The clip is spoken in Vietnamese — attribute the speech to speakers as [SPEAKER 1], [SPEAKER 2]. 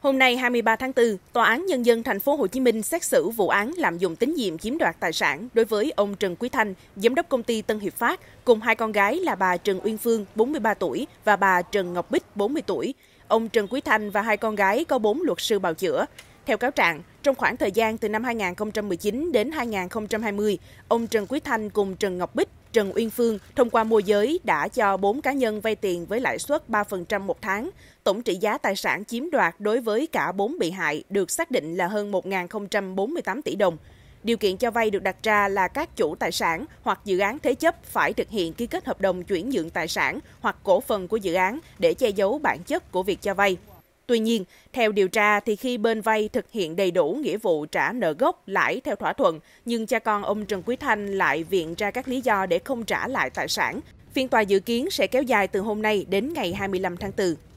[SPEAKER 1] Hôm nay 23 tháng 4, Tòa án Nhân dân thành phố Hồ Chí Minh xét xử vụ án lạm dụng tín nhiệm chiếm đoạt tài sản đối với ông Trần Quý Thanh, giám đốc công ty Tân Hiệp Phát, cùng hai con gái là bà Trần Uyên Phương, 43 tuổi và bà Trần Ngọc Bích, 40 tuổi. Ông Trần Quý Thanh và hai con gái có bốn luật sư bào chữa. Theo cáo trạng, trong khoảng thời gian từ năm 2019 đến 2020, ông Trần Quý Thanh cùng Trần Ngọc Bích Trần Uyên Phương thông qua môi giới đã cho 4 cá nhân vay tiền với lãi suất 3% một tháng. Tổng trị giá tài sản chiếm đoạt đối với cả 4 bị hại được xác định là hơn 1.048 tỷ đồng. Điều kiện cho vay được đặt ra là các chủ tài sản hoặc dự án thế chấp phải thực hiện ký kết hợp đồng chuyển nhượng tài sản hoặc cổ phần của dự án để che giấu bản chất của việc cho vay. Tuy nhiên, theo điều tra thì khi bên vay thực hiện đầy đủ nghĩa vụ trả nợ gốc lãi theo thỏa thuận, nhưng cha con ông Trần Quý Thanh lại viện ra các lý do để không trả lại tài sản. Phiên tòa dự kiến sẽ kéo dài từ hôm nay đến ngày 25 tháng 4.